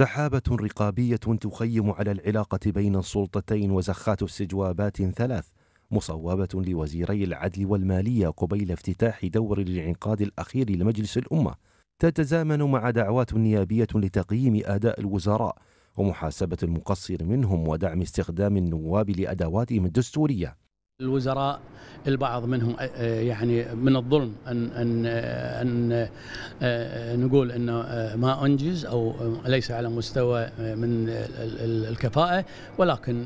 سحابة رقابية تخيم على العلاقة بين السلطتين وزخات استجوابات ثلاث مصوبة لوزيري العدل والمالية قبيل افتتاح دور الانعقاد الأخير لمجلس الأمة تتزامن مع دعوات نيابية لتقييم أداء الوزراء ومحاسبة المقصر منهم ودعم استخدام النواب لأدواتهم الدستورية الوزراء البعض منهم يعني من الظلم ان ان ان نقول انه ما انجز او ليس على مستوى من الكفاءه ولكن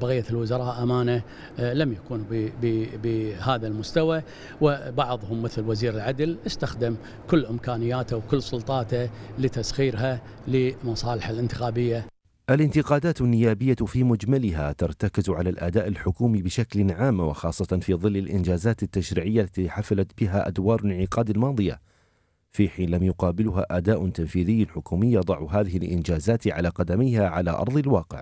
بقيه الوزراء امانه لم يكونوا بهذا المستوى وبعضهم مثل وزير العدل استخدم كل امكانياته وكل سلطاته لتسخيرها لمصالحه الانتخابيه الانتقادات النيابية في مجملها ترتكز على الأداء الحكومي بشكل عام وخاصة في ظل الإنجازات التشريعية التي حفلت بها أدوار انعقاد الماضية في حين لم يقابلها أداء تنفيذي حكومي يضع هذه الإنجازات على قدميها على أرض الواقع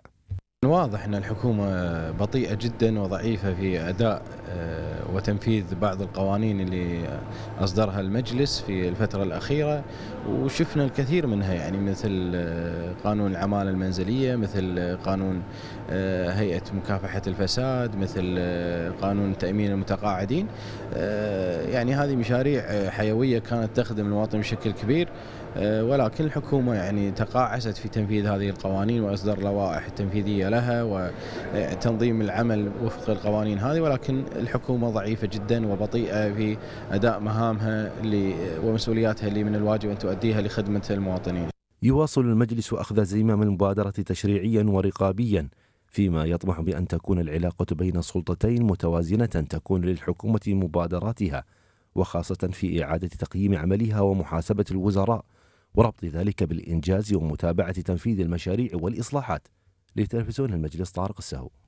واضح أن الحكومة بطيئة جدا وضعيفة في أداء آه، وتنفيذ بعض القوانين اللي أصدرها المجلس في الفترة الأخيرة وشفنا الكثير منها يعني مثل آه، قانون العمالة المنزلية مثل آه، قانون آه، هيئة مكافحة الفساد مثل قانون تأمين المتقاعدين يعني هذه مشاريع حيوية كانت تخدم المواطن بشكل كبير ولكن الحكومة يعني تقاعست في تنفيذ هذه القوانين وإصدار لوائح التنفيذية لها وتنظيم العمل وفق القوانين هذه ولكن الحكومة ضعيفه جدا وبطيئه في اداء مهامها ومسؤولياتها اللي من الواجب ان تؤديها لخدمه المواطنين. يواصل المجلس اخذ زمام المبادره تشريعيا ورقابيا فيما يطمح بان تكون العلاقه بين السلطتين متوازنه تكون للحكومه مبادراتها وخاصه في اعاده تقييم عملها ومحاسبه الوزراء وربط ذلك بالانجاز ومتابعه تنفيذ المشاريع والاصلاحات لتلفزيون المجلس طارق السهو